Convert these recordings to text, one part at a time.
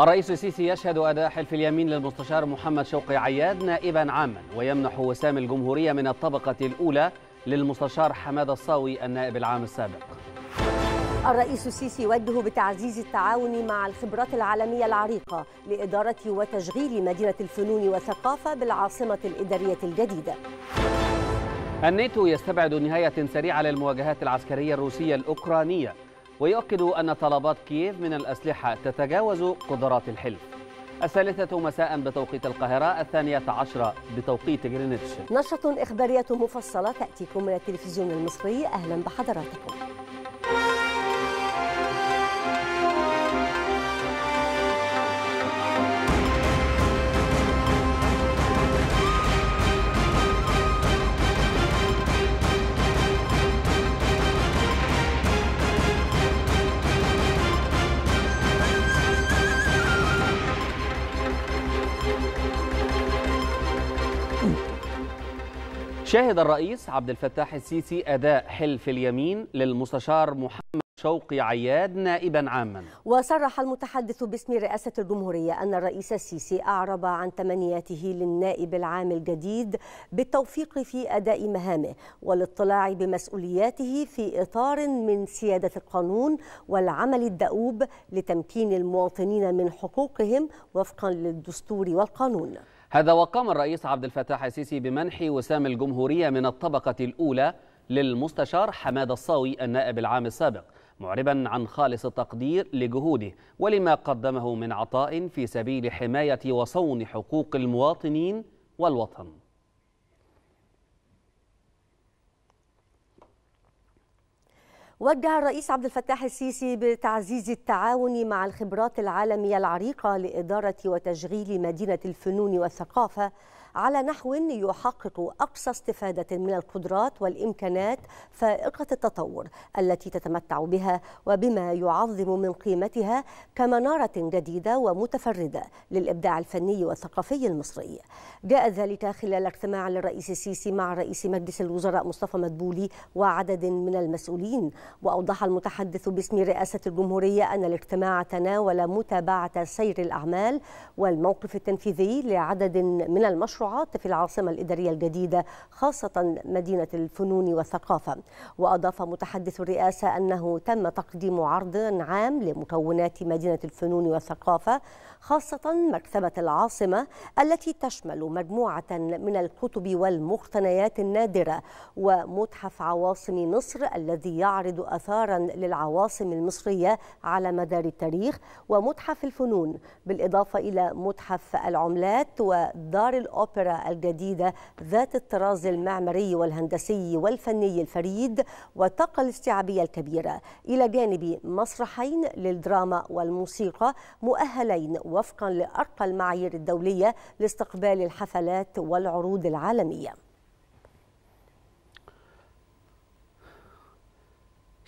الرئيس السيسي يشهد أداء حلف اليمين للمستشار محمد شوقي عياد نائبا عاما ويمنح وسام الجمهورية من الطبقة الأولى للمستشار حماد الصاوي النائب العام السابق الرئيس السيسي يوجه بتعزيز التعاون مع الخبرات العالمية العريقة لإدارة وتشغيل مدينة الفنون والثقافة بالعاصمة الإدارية الجديدة الناتو يستبعد نهاية سريعة للمواجهات العسكرية الروسية الأوكرانية ويؤكد أن طلبات كييف من الأسلحة تتجاوز قدرات الحلف الثالثة مساء بتوقيت القاهرة الثانية عشرة بتوقيت جرينتش نشرة إخبارية مفصلة تأتيكم من التلفزيون المصري أهلا بحضراتكم شاهد الرئيس عبد الفتاح السيسي أداء حلف اليمين للمستشار محمد شوقي عياد نائبا عاما وصرح المتحدث باسم رئاسة الجمهورية أن الرئيس السيسي أعرب عن تمنياته للنائب العام الجديد بالتوفيق في أداء مهامه والاطلاع بمسؤولياته في إطار من سيادة القانون والعمل الدؤوب لتمكين المواطنين من حقوقهم وفقا للدستور والقانون هذا وقام الرئيس عبد الفتاح السيسي بمنح وسام الجمهورية من الطبقة الأولى للمستشار حماد الصاوي النائب العام السابق معربا عن خالص التقدير لجهوده ولما قدمه من عطاء في سبيل حماية وصون حقوق المواطنين والوطن وجه الرئيس عبد الفتاح السيسي بتعزيز التعاون مع الخبرات العالمية العريقة لإدارة وتشغيل مدينة الفنون والثقافة على نحو يحقق أقصى استفادة من القدرات والإمكانات فائقة التطور التي تتمتع بها وبما يعظم من قيمتها كمنارة جديدة ومتفردة للإبداع الفني والثقافي المصري جاء ذلك خلال اجتماع للرئيس السيسي مع رئيس مجلس الوزراء مصطفى مدبولي وعدد من المسؤولين وأوضح المتحدث باسم رئاسة الجمهورية أن الاجتماع تناول متابعة سير الأعمال والموقف التنفيذي لعدد من المشروعات مشروعات في العاصمة الإدارية الجديدة خاصة مدينة الفنون والثقافة وأضاف متحدث الرئاسة أنه تم تقديم عرض عام لمكونات مدينة الفنون والثقافة خاصة مكتبة العاصمة التي تشمل مجموعة من الكتب والمقتنيات النادرة ومتحف عواصم مصر الذي يعرض أثارا للعواصم المصرية على مدار التاريخ ومتحف الفنون بالإضافة إلى متحف العملات ودار الأوبرا الجديدة ذات الطراز المعماري والهندسي والفني الفريد والطاقة الاستيعابية الكبيرة إلى جانب مسرحين للدراما والموسيقى مؤهلين وفقا لأرقى المعايير الدولية لاستقبال الحفلات والعروض العالمية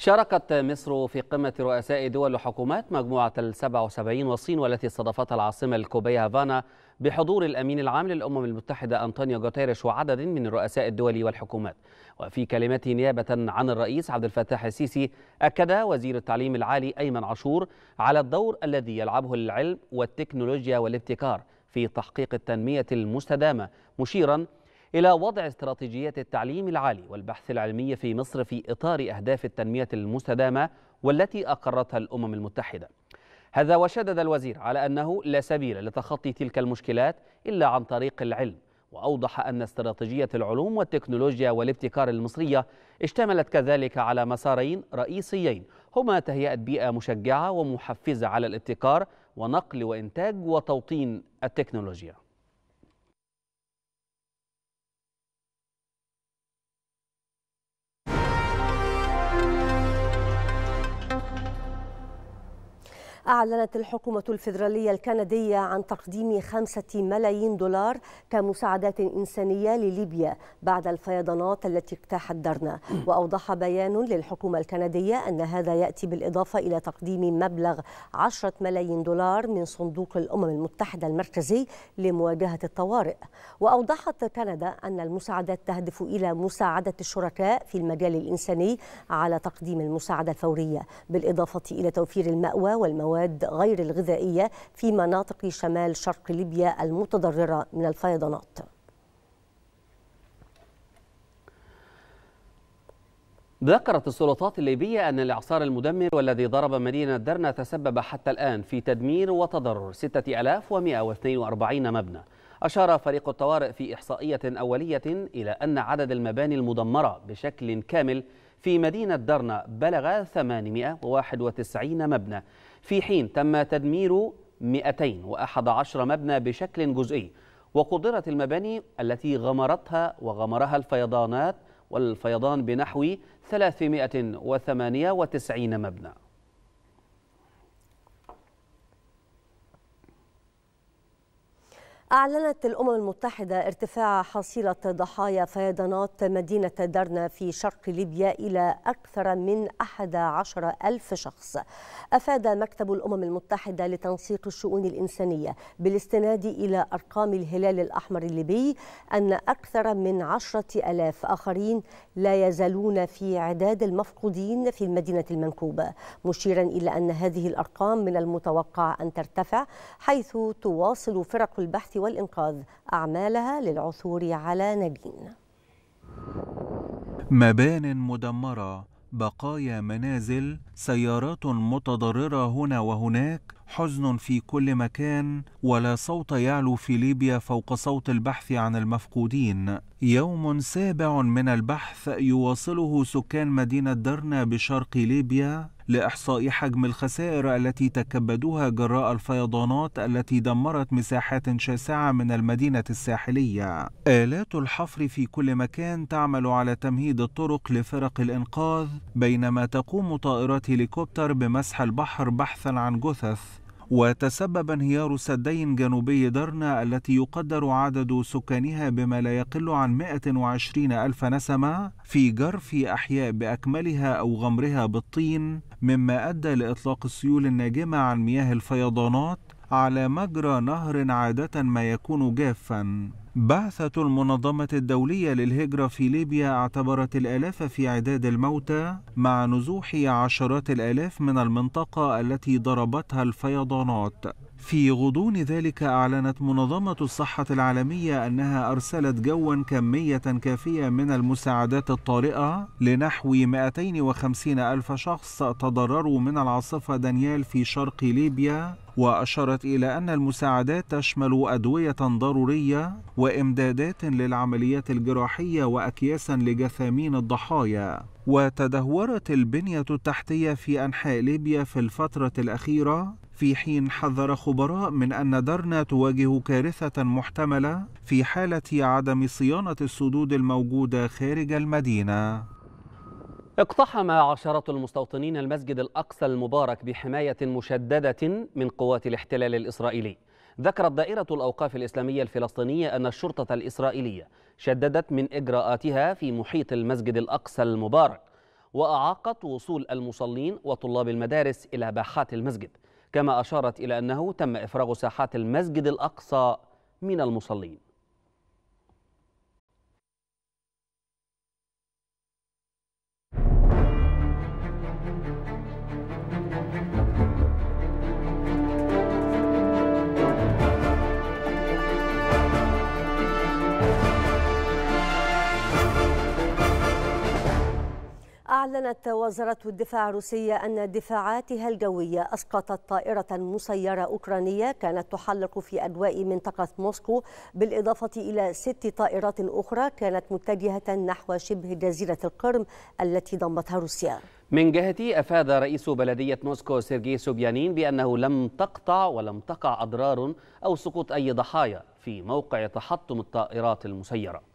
شاركت مصر في قمة رؤساء دول وحكومات مجموعة السبع وسبعين والصين والتي استضافتها العاصمة الكوبية هافانا بحضور الأمين العام للأمم المتحدة أنطونيو جوتيريش وعدد من رؤساء الدول والحكومات وفي كلمته نيابة عن الرئيس عبد الفتاح السيسي أكد وزير التعليم العالي أيمن عاشور على الدور الذي يلعبه العلم والتكنولوجيا والابتكار في تحقيق التنمية المستدامة مشيراً إلى وضع استراتيجيات التعليم العالي والبحث العلمي في مصر في إطار أهداف التنمية المستدامة والتي أقرتها الأمم المتحدة هذا وشدد الوزير على أنه لا سبيل لتخطي تلك المشكلات إلا عن طريق العلم وأوضح أن استراتيجية العلوم والتكنولوجيا والابتكار المصرية اشتملت كذلك على مسارين رئيسيين هما تهيئة بيئة مشجعة ومحفزة على الابتكار ونقل وإنتاج وتوطين التكنولوجيا أعلنت الحكومة الفيدرالية الكندية عن تقديم خمسة ملايين دولار كمساعدات إنسانية لليبيا بعد الفيضانات التي اجتاحت درنا وأوضح بيان للحكومة الكندية أن هذا يأتي بالإضافة إلى تقديم مبلغ 10 ملايين دولار من صندوق الأمم المتحدة المركزي لمواجهة الطوارئ وأوضحت كندا أن المساعدات تهدف إلى مساعدة الشركاء في المجال الإنساني على تقديم المساعدة الفورية بالإضافة إلى توفير المأوى والمواد المواد غير الغذائية في مناطق شمال شرق ليبيا المتضررة من الفيضانات ذكرت السلطات الليبية أن الإعصار المدمر والذي ضرب مدينة درنا تسبب حتى الآن في تدمير وتضرر 6142 مبنى أشار فريق الطوارئ في إحصائية أولية إلى أن عدد المباني المدمرة بشكل كامل في مدينة درنا بلغ 891 مبنى في حين تم تدمير 211 مبنى بشكل جزئي وقدرت المباني التي غمرتها وغمرها الفيضانات والفيضان بنحو 398 مبنى أعلنت الأمم المتحدة ارتفاع حصيلة ضحايا فيضانات مدينة درنا في شرق ليبيا إلى أكثر من 11 ألف شخص أفاد مكتب الأمم المتحدة لتنسيق الشؤون الإنسانية بالاستناد إلى أرقام الهلال الأحمر الليبي أن أكثر من 10 ألاف آخرين لا يزالون في عداد المفقودين في المدينة المنكوبة مشيرا إلى أن هذه الأرقام من المتوقع أن ترتفع حيث تواصل فرق البحث والإنقاذ أعمالها للعثور على نجين مبان مدمرة بقايا منازل سيارات متضررة هنا وهناك حزن في كل مكان ولا صوت يعلو في ليبيا فوق صوت البحث عن المفقودين يوم سابع من البحث يواصله سكان مدينة درنا بشرق ليبيا لإحصاء حجم الخسائر التي تكبدوها جراء الفيضانات التي دمرت مساحات شاسعة من المدينة الساحلية. آلات الحفر في كل مكان تعمل على تمهيد الطرق لفرق الإنقاذ بينما تقوم طائرات هليكوبتر بمسح البحر بحثا عن جثث وتسبب انهيار سدي جنوبي درنا التي يقدر عدد سكانها بما لا يقل عن 120 ألف نسمة في جرف أحياء بأكملها أو غمرها بالطين مما أدى لإطلاق السيول الناجمة عن مياه الفيضانات على مجرى نهر عادة ما يكون جافا بعثة المنظمة الدولية للهجرة في ليبيا اعتبرت الآلاف في عداد الموتى مع نزوح عشرات الآلاف من المنطقة التي ضربتها الفيضانات في غضون ذلك أعلنت منظمة الصحة العالمية أنها أرسلت جوا كمية كافية من المساعدات الطارئة لنحو 250 ألف شخص تضرروا من العاصفة دانيال في شرق ليبيا وأشارت إلى أن المساعدات تشمل أدوية ضرورية وإمدادات للعمليات الجراحية وأكياسا لجثامين الضحايا وتدهورت البنية التحتية في أنحاء ليبيا في الفترة الأخيرة في حين حذر خبراء من أن درنا تواجه كارثة محتملة في حالة عدم صيانة السدود الموجودة خارج المدينة اقتحم عشرة المستوطنين المسجد الأقصى المبارك بحماية مشددة من قوات الاحتلال الإسرائيلي ذكرت دائرة الأوقاف الإسلامية الفلسطينية أن الشرطة الإسرائيلية شددت من إجراءاتها في محيط المسجد الأقصى المبارك وأعاقت وصول المصلين وطلاب المدارس إلى باحات المسجد كما أشارت إلى أنه تم إفراغ ساحات المسجد الأقصى من المصلين أعلنت وزارة الدفاع الروسية أن دفاعاتها الجوية أسقطت طائرة مسيرة أوكرانية كانت تحلق في أجواء منطقة موسكو بالإضافة إلى ست طائرات أخرى كانت متجهة نحو شبه جزيرة القرم التي ضمتها روسيا من جهتي أفاد رئيس بلدية موسكو سيرجي سوبيانين بأنه لم تقطع ولم تقع أضرار أو سقوط أي ضحايا في موقع تحطم الطائرات المسيرة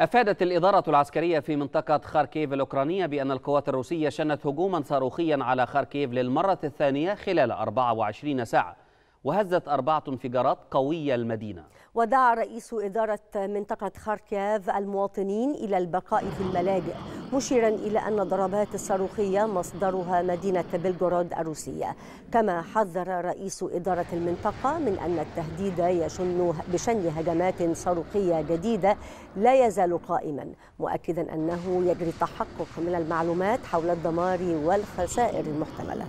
أفادت الإدارة العسكرية في منطقة خاركيف الأوكرانية بأن القوات الروسية شنت هجوما صاروخيا على خاركيف للمرة الثانية خلال 24 ساعة وهزت أربعة انفجارات قوية المدينة ودعا رئيس إدارة منطقة خاركيف المواطنين إلى البقاء في الملاجئ مشيرا إلى أن الضربات الصاروخية مصدرها مدينة بلغورود الروسية كما حذر رئيس إدارة المنطقة من أن التهديد يشن بشن هجمات صاروخية جديدة لا يزال قائما مؤكدا أنه يجري التحقق من المعلومات حول الدمار والخسائر المحتملة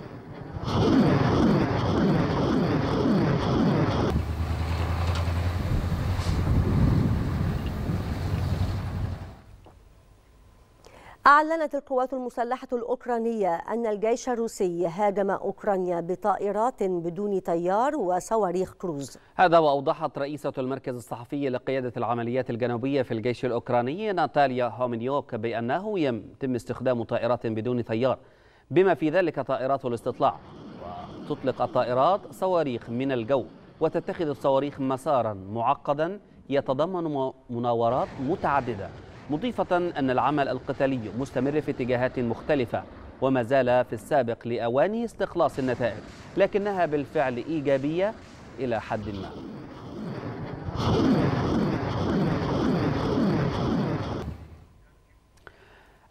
أعلنت القوات المسلحة الأوكرانية أن الجيش الروسي هاجم أوكرانيا بطائرات بدون طيار وصواريخ كروز هذا وأوضحت رئيسة المركز الصحفي لقيادة العمليات الجنوبية في الجيش الأوكراني ناتاليا هومينيوك بأنه يتم استخدام طائرات بدون طيار بما في ذلك طائرات الاستطلاع وتطلق الطائرات صواريخ من الجو وتتخذ الصواريخ مسارا معقدا يتضمن مناورات متعددة مضيفة أن العمل القتالي مستمر في اتجاهات مختلفة وما زال في السابق لأواني استخلاص النتائج لكنها بالفعل إيجابية إلى حد ما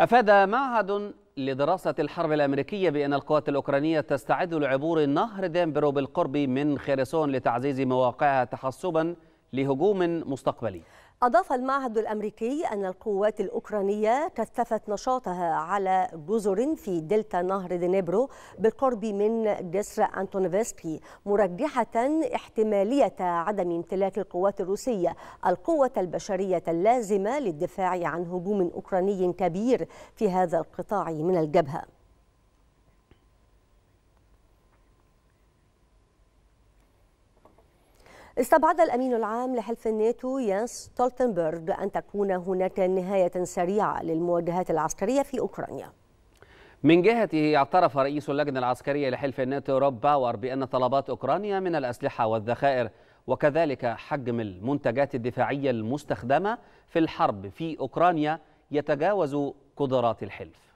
أفاد معهد لدراسة الحرب الأمريكية بأن القوات الأوكرانية تستعد لعبور نهر دينبرو بالقرب من خيرسون لتعزيز مواقعها تحسبا لهجوم مستقبلي أضاف المعهد الأمريكي أن القوات الأوكرانية كثفت نشاطها على جزر في دلتا نهر دنيبرو بالقرب من جسر أنتونفسكي مرجحة احتمالية عدم امتلاك القوات الروسية القوة البشرية اللازمة للدفاع عن هجوم أوكراني كبير في هذا القطاع من الجبهة استبعد الأمين العام لحلف الناتو يانس تولتنبرغ أن تكون هناك نهاية سريعة للمواجهات العسكرية في أوكرانيا من جهته اعترف رئيس اللجنة العسكرية لحلف الناتو روب باور بأن طلبات أوكرانيا من الأسلحة والذخائر وكذلك حجم المنتجات الدفاعية المستخدمة في الحرب في أوكرانيا يتجاوز قدرات الحلف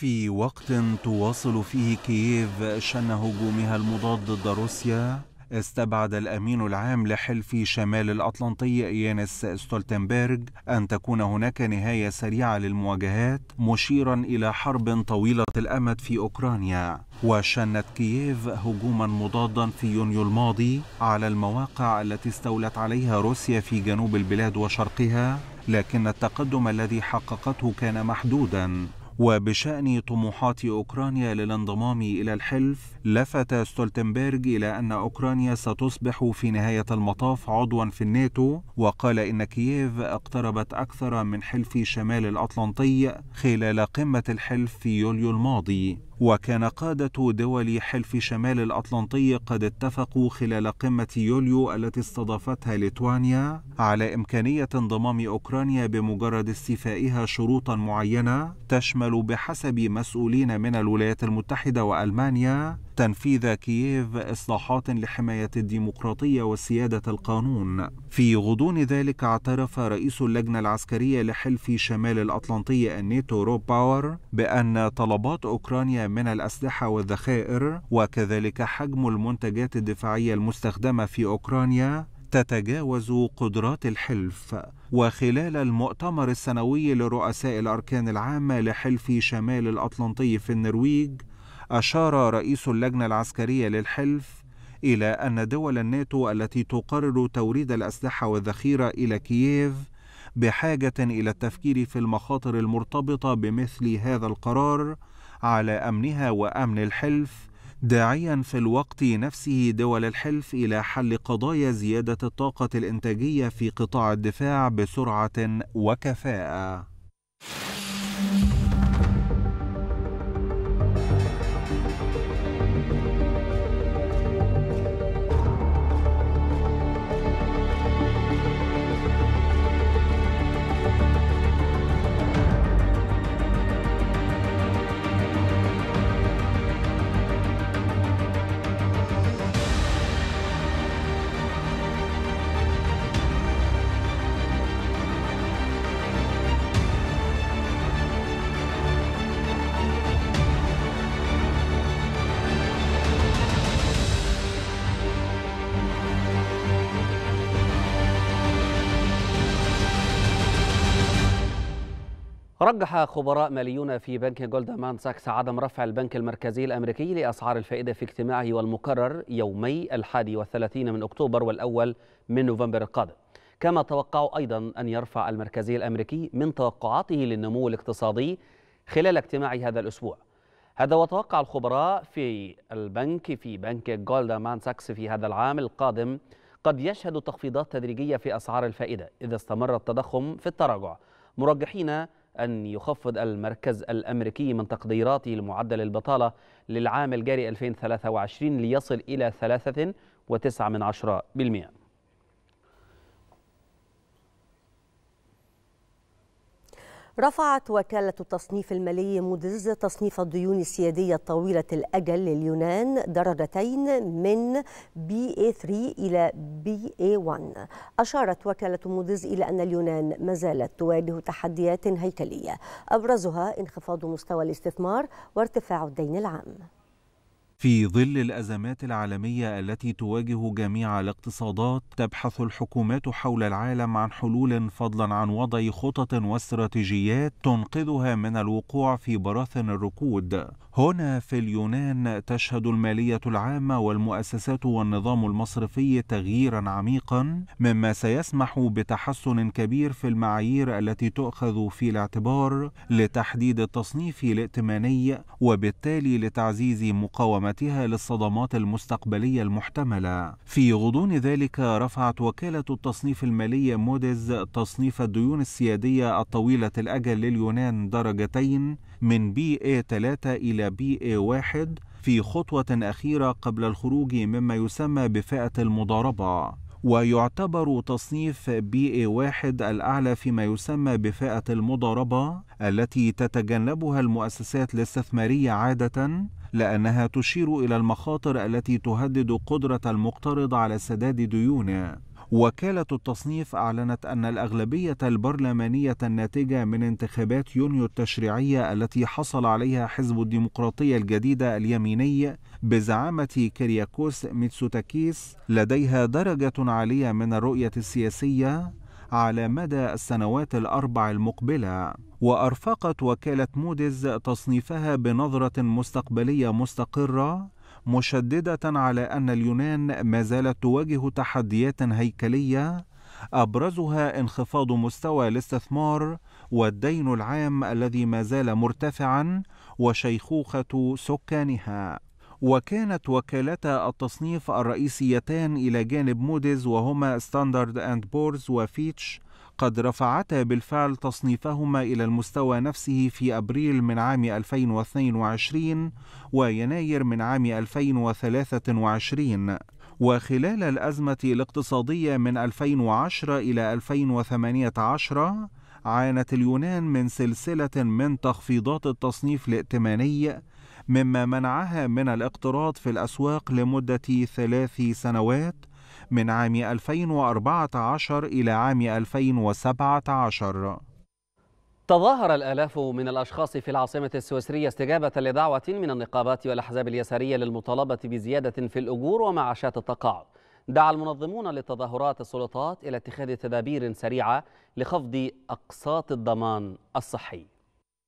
في وقت تواصل فيه كييف شن هجومها المضاد ضد روسيا استبعد الأمين العام لحلف شمال الأطلنطي يانس ستولتنبرغ أن تكون هناك نهاية سريعة للمواجهات مشيرا إلى حرب طويلة الأمد في أوكرانيا وشنت كييف هجوما مضادا في يونيو الماضي على المواقع التي استولت عليها روسيا في جنوب البلاد وشرقها لكن التقدم الذي حققته كان محدودا وبشأن طموحات أوكرانيا للانضمام إلى الحلف لفت ستولتنبرغ إلى أن أوكرانيا ستصبح في نهاية المطاف عضوا في الناتو وقال إن كييف اقتربت أكثر من حلف شمال الأطلنطي خلال قمة الحلف في يوليو الماضي وكان قادة دول حلف شمال الأطلنطي قد اتفقوا خلال قمة يوليو التي استضافتها ليتوانيا على إمكانية انضمام أوكرانيا بمجرد استيفائها شروطا معينة تشمل يعمل بحسب مسؤولين من الولايات المتحدة وألمانيا تنفيذ كييف إصلاحات لحماية الديمقراطية وسيادة القانون في غضون ذلك اعترف رئيس اللجنة العسكرية لحلف شمال الأطلنطي الناتو روب باور بأن طلبات أوكرانيا من الأسلحة والذخائر وكذلك حجم المنتجات الدفاعية المستخدمة في أوكرانيا تتجاوز قدرات الحلف وخلال المؤتمر السنوي لرؤساء الأركان العامة لحلف شمال الأطلنطي في النرويج أشار رئيس اللجنة العسكرية للحلف إلى أن دول الناتو التي تقرر توريد الأسلحة والذخيرة إلى كييف بحاجة إلى التفكير في المخاطر المرتبطة بمثل هذا القرار على أمنها وأمن الحلف داعيا في الوقت نفسه دول الحلف إلى حل قضايا زيادة الطاقة الإنتاجية في قطاع الدفاع بسرعة وكفاءة. رجح خبراء ماليون في بنك جولدمان ساكس عدم رفع البنك المركزي الأمريكي لأسعار الفائدة في اجتماعه والمقرر يومي الحادي والثلاثين من أكتوبر والأول من نوفمبر القادم كما توقعوا أيضا أن يرفع المركزي الأمريكي من توقعاته للنمو الاقتصادي خلال اجتماع هذا الأسبوع هذا وتوقع الخبراء في البنك في بنك جولدمان ساكس في هذا العام القادم قد يشهد تخفيضات تدريجية في أسعار الفائدة إذا استمر التضخم في التراجع مرجحين أن يخفض المركز الأمريكي من تقديراته لمعدل البطالة للعام الجاري 2023 ليصل إلى 3.9% رفعت وكالة التصنيف المالي مودز تصنيف الديون السيادية الطويلة الأجل لليونان درجتين من BA3 إيه إلى BA1 إيه أشارت وكالة مودز إلى أن اليونان ما زالت تواجه تحديات هيكلية أبرزها انخفاض مستوى الاستثمار وارتفاع الدين العام في ظل الأزمات العالمية التي تواجه جميع الاقتصادات تبحث الحكومات حول العالم عن حلول فضلا عن وضع خطط واستراتيجيات تنقذها من الوقوع في براثن الركود هنا في اليونان تشهد المالية العامة والمؤسسات والنظام المصرفي تغييرا عميقا مما سيسمح بتحسن كبير في المعايير التي تؤخذ في الاعتبار لتحديد التصنيف الائتماني وبالتالي لتعزيز مقاومة مقاومتها للصدمات المستقبلية المحتملة في غضون ذلك رفعت وكالة التصنيف المالية موديز تصنيف الديون السيادية الطويلة الأجل لليونان درجتين من بي اي 3 إلى بي اي 1 في خطوة أخيرة قبل الخروج مما يسمى بفئة المضاربة ويعتبر تصنيف بي اي واحد الأعلى فيما يسمى بفئة المضاربة التي تتجنبها المؤسسات الاستثمارية عادة لأنها تشير إلى المخاطر التي تهدد قدرة المقترض على سداد ديونه وكالة التصنيف أعلنت أن الأغلبية البرلمانية الناتجة من انتخابات يونيو التشريعية التي حصل عليها حزب الديمقراطية الجديدة اليميني بزعامة كرياكوس ميتسوتاكيس لديها درجة عالية من الرؤية السياسية على مدى السنوات الأربع المقبلة وأرفقت وكالة موديز تصنيفها بنظرة مستقبلية مستقرة مشددة على أن اليونان ما زالت تواجه تحديات هيكلية أبرزها انخفاض مستوى الاستثمار والدين العام الذي ما زال مرتفعا وشيخوخة سكانها وكانت وكالتا التصنيف الرئيسيتان إلى جانب موديز وهما ستاندرد أند بورز وفيتش قد رفعتا بالفعل تصنيفهما إلى المستوى نفسه في أبريل من عام 2022 ويناير من عام 2023 وخلال الأزمة الاقتصادية من 2010 إلى 2018 عانت اليونان من سلسلة من تخفيضات التصنيف الائتماني مما منعها من الاقتراض في الأسواق لمدة ثلاث سنوات من عام 2014 إلى عام 2017 تظاهر الآلاف من الأشخاص في العاصمة السويسرية استجابة لدعوة من النقابات والأحزاب اليسارية للمطالبة بزيادة في الأجور ومعاشات التقاعد دعا المنظمون للتظاهرات السلطات إلى اتخاذ تدابير سريعة لخفض أقساط الضمان الصحي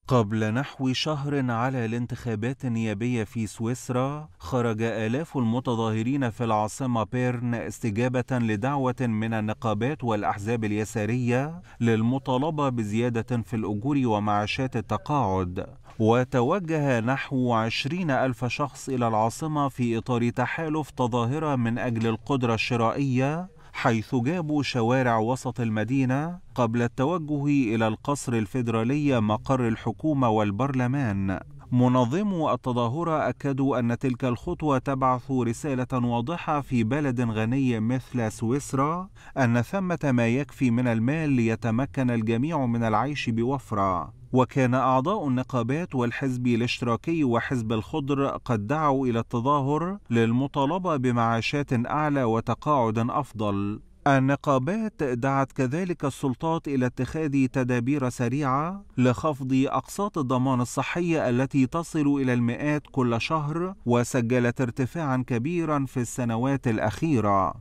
قبل نحو شهر على الانتخابات النيابية في سويسرا خرج آلاف المتظاهرين في العاصمة بيرن استجابة لدعوة من النقابات والأحزاب اليسارية للمطالبة بزيادة في الأجور ومعاشات التقاعد وتوجه نحو عشرين ألف شخص إلى العاصمة في إطار تحالف تظاهرة من أجل القدرة الشرائية حيث جابوا شوارع وسط المدينة قبل التوجه إلى القصر الفيدرالي مقر الحكومة والبرلمان منظمو التظاهرة أكدوا أن تلك الخطوة تبعث رسالة واضحة في بلد غني مثل سويسرا أن ثمة ما يكفي من المال ليتمكن الجميع من العيش بوفرة وكان أعضاء النقابات والحزب الاشتراكي وحزب الخضر قد دعوا إلى التظاهر للمطالبة بمعاشات أعلى وتقاعد أفضل النقابات دعت كذلك السلطات إلى اتخاذ تدابير سريعة لخفض أقساط الضمان الصحي التي تصل إلى المئات كل شهر وسجلت ارتفاعا كبيرا في السنوات الأخيرة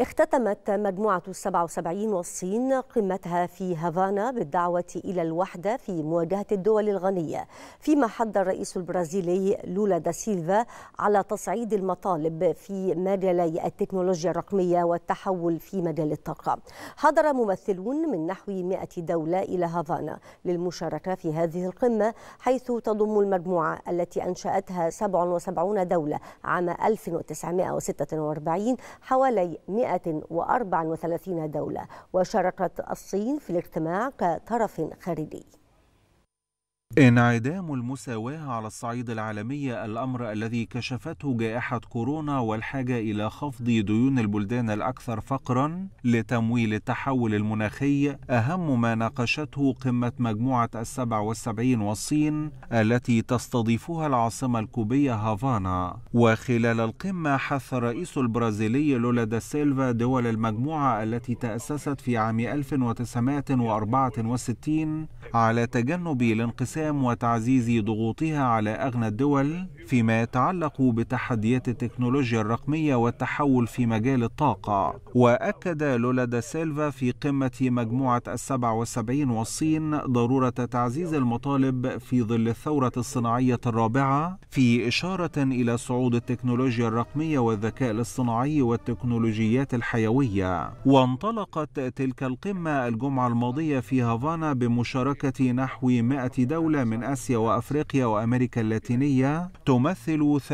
اختتمت مجموعة السبع وسبعين والصين قمتها في هافانا بالدعوة إلى الوحدة في مواجهة الدول الغنية فيما حد الرئيس البرازيلي لولا دا سيلفا على تصعيد المطالب في مجالي التكنولوجيا الرقمية والتحول في مجال الطاقة حضر ممثلون من نحو 100 دولة إلى هافانا للمشاركة في هذه القمة حيث تضم المجموعة التي أنشأتها 77 دولة عام 1946 حوالي 100 134 دولة وشاركت الصين في الاجتماع كطرف خارجي انعدام المساواة على الصعيد العالمي الأمر الذي كشفته جائحة كورونا والحاجة إلى خفض ديون البلدان الأكثر فقرا لتمويل التحول المناخي أهم ما ناقشته قمة مجموعة السبع والسبعين والصين التي تستضيفها العاصمة الكوبية هافانا وخلال القمة حث الرئيس البرازيلي لولا دا سيلفا دول المجموعة التي تأسست في عام 1964 على تجنب الانقسام الأجسام وتعزيز ضغوطها على أغنى الدول فيما يتعلق بتحديات التكنولوجيا الرقمية والتحول في مجال الطاقة وأكد لولا دا سيلفا في قمة مجموعة السبع والسبعين والصين ضرورة تعزيز المطالب في ظل الثورة الصناعية الرابعة في إشارة إلى صعود التكنولوجيا الرقمية والذكاء الاصطناعي والتكنولوجيات الحيوية وانطلقت تلك القمة الجمعة الماضية في هافانا بمشاركة نحو 100 دولة الأولى من آسيا وأفريقيا وأمريكا اللاتينية تمثل 80%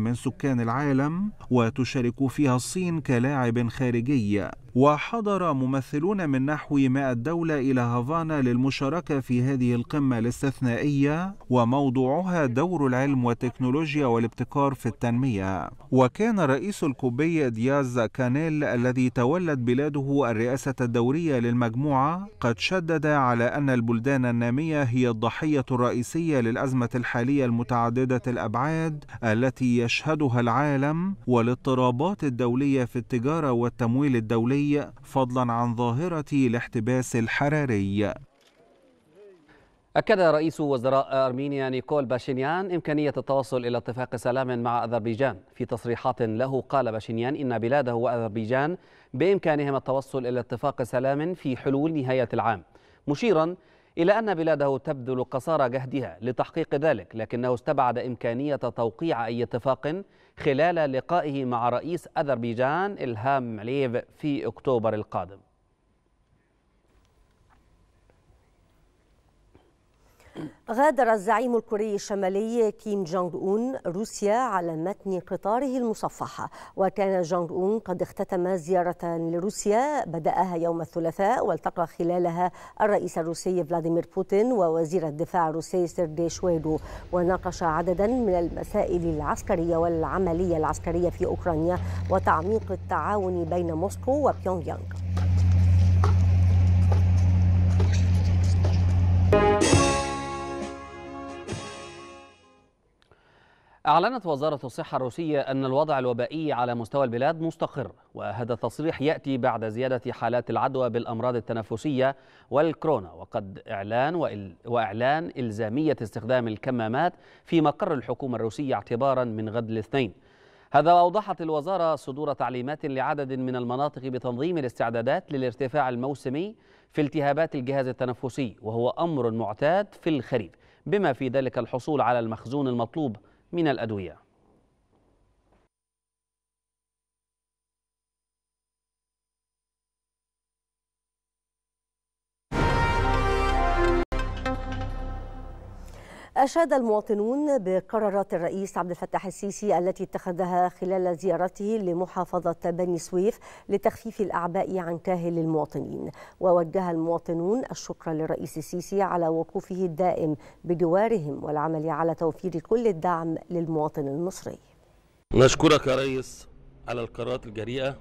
من سكان العالم وتشارك فيها الصين كلاعب خارجي وحضر ممثلون من نحو 100 دولة إلى هافانا للمشاركة في هذه القمة الاستثنائية وموضوعها دور العلم والتكنولوجيا والابتكار في التنمية وكان رئيس الكوبي دياز كانيل الذي تولت بلاده الرئاسة الدورية للمجموعة قد شدد على أن البلدان النامية هي الضحية الرئيسية للأزمة الحالية المتعددة الأبعاد التي يشهدها العالم والاضطرابات الدولية في التجارة والتمويل الدولي الحراري فضلا عن ظاهرة الاحتباس الحراري أكد رئيس وزراء أرمينيا نيكول باشينيان إمكانية التوصل إلى اتفاق سلام مع أذربيجان في تصريحات له قال باشينيان إن بلاده وأذربيجان بإمكانهم التوصل إلى اتفاق سلام في حلول نهاية العام مشيرا إلى أن بلاده تبذل قصارى جهدها لتحقيق ذلك لكنه استبعد إمكانية توقيع أي اتفاق خلال لقائه مع رئيس أذربيجان إلهام عليف في أكتوبر القادم غادر الزعيم الكوري الشمالي كيم جونغ اون روسيا على متن قطاره المصفح وكان جونغ اون قد اختتم زيارة لروسيا بدأها يوم الثلاثاء والتقى خلالها الرئيس الروسي فلاديمير بوتين ووزير الدفاع الروسي سيرجي شويغو وناقش عددا من المسائل العسكرية والعملية العسكرية في أوكرانيا وتعميق التعاون بين موسكو وبيونغ يانغ أعلنت وزارة الصحة الروسية أن الوضع الوبائي على مستوى البلاد مستقر وهذا التصريح يأتي بعد زيادة حالات العدوى بالأمراض التنفسية والكورونا وقد إعلان وإعلان إلزامية استخدام الكمامات في مقر الحكومة الروسية اعتبارا من غد الاثنين هذا وأوضحت الوزارة صدور تعليمات لعدد من المناطق بتنظيم الاستعدادات للارتفاع الموسمي في التهابات الجهاز التنفسي وهو أمر معتاد في الخريف بما في ذلك الحصول على المخزون المطلوب من الأدوية أشاد المواطنون بقرارات الرئيس عبد الفتاح السيسي التي اتخذها خلال زيارته لمحافظة بني سويف لتخفيف الأعباء عن كاهل المواطنين ووجه المواطنون الشكر للرئيس السيسي على وقوفه الدائم بجوارهم والعمل على توفير كل الدعم للمواطن المصري نشكرك يا ريس على القرارات الجريئة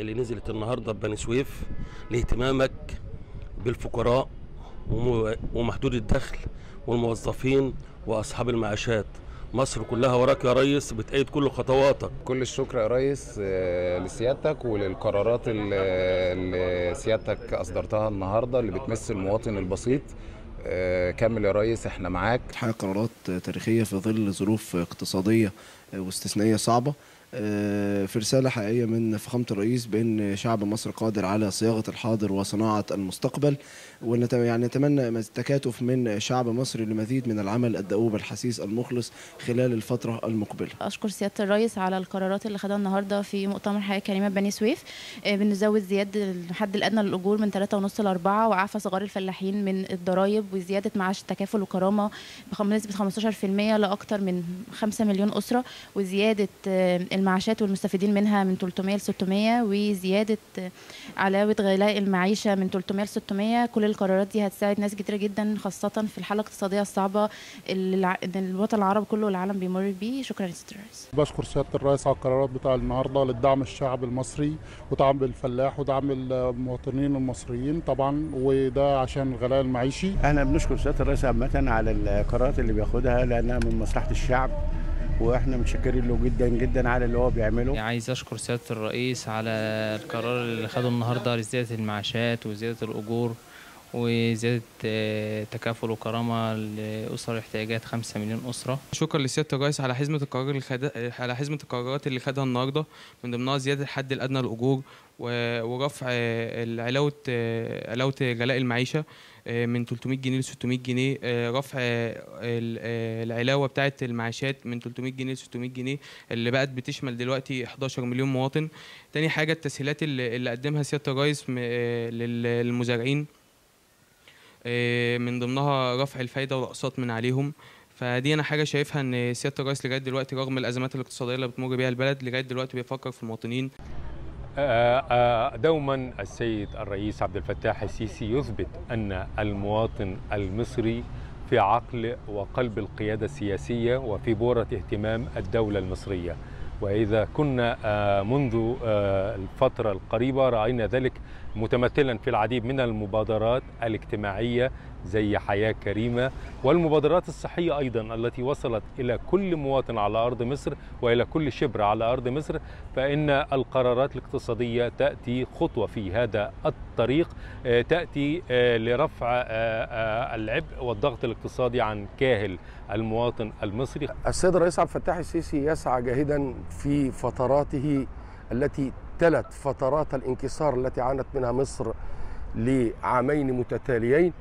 اللي نزلت النهاردة بني سويف لاهتمامك بالفقراء ومحدود الدخل والموظفين واصحاب المعاشات مصر كلها وراك يا ريس بتأيد كل خطواتك كل الشكر يا ريس آه، لسيادتك وللقرارات اللي سيادتك أصدرتها النهاردة اللي بتمس المواطن البسيط آه، كمل يا ريس احنا معاك حقق قرارات تاريخية في ظل ظروف اقتصادية واستثنائية صعبة آه، في رسالة حقيقية من فخامة الرئيس بأن شعب مصر قادر على صياغة الحاضر وصناعة المستقبل يعني نتمنى التكاتف من شعب مصر لمزيد من العمل الدؤوب الحثيث المخلص خلال الفترة المقبلة أشكر سيادة الرئيس على القرارات اللي خدها النهاردة في مؤتمر حياة كريمة بني سويف آه، بنزود زيادة الحد الأدنى للأجور من 3.5 ل 4 وعفى صغار الفلاحين من الضرايب وزيادة معاش التكافل وكرامة بنسبة 15% لأكثر من 5 مليون أسرة وزيادة آه، المعاشات والمستفيدين منها من 300 ل 600 وزياده علاوه غلاء المعيشه من 300 ل 600 كل القرارات دي هتساعد ناس كتير جدا خاصه في الحاله الاقتصاديه الصعبه اللي الوطن العربي كله والعالم بيمر بيه شكرا يا سيادة الرئيس بشكر سياده الرئيس على القرارات بتاع النهارده للدعم الشعب المصري ودعم الفلاح ودعم المواطنين المصريين طبعا وده عشان الغلاء المعيشي احنا بنشكر سياده الرئيس عامه على القرارات اللي بياخدها لانها من مصلحه الشعب واحنا متشكرين له جدا جدا على اللي هو بيعمله يعني عايز اشكر سياده الرئيس على القرار اللي خده النهارده لزياده المعاشات وزياده الاجور وزيادة آه، تكافل وكرامة لأسر احتياجات 5 مليون أسرة شكرا لسيادة الرئيس على حزمة القرار اللي خد... على حزمة القرارات اللي خدها النهاردة من ضمنها زيادة الحد الأدنى للأجور ورفع آه، علاوة آه، علاوة غلاء المعيشة آه، من 300 جنيه ل 600 جنيه آه، رفع آه، العلاوه بتاعه المعاشات من 300 جنيه ل 600 جنيه اللي بقت بتشمل دلوقتي 11 مليون مواطن تاني حاجه التسهيلات اللي قدمها سياده الرئيس للمزارعين من ضمنها رفع الفايده والاقساط من عليهم فدي انا حاجه شايفها ان سياده الرئيس لغايه دلوقتي رغم الازمات الاقتصاديه اللي بتمر بيها البلد لغايه دلوقتي بيفكر في المواطنين آه، آه، دوما السيد الرئيس عبد الفتاح السيسي يثبت ان المواطن المصري في عقل وقلب القياده السياسيه وفي بوره اهتمام الدوله المصريه واذا كنا آه، منذ الفتره القريبه راينا ذلك متمثلا في العديد من المبادرات الاجتماعية زي حياة كريمة والمبادرات الصحية أيضا التي وصلت إلى كل مواطن على أرض مصر وإلى كل شبر على أرض مصر فإن القرارات الاقتصادية تأتي خطوة في هذا الطريق آه، تأتي آه، لرفع آه، العبء والضغط الاقتصادي عن كاهل المواطن المصري السيد الرئيس عبد الفتاح السيسي يسعى جاهدا في فتراته التي ثلاث فترات الانكسار التي عانت منها مصر لعامين متتاليين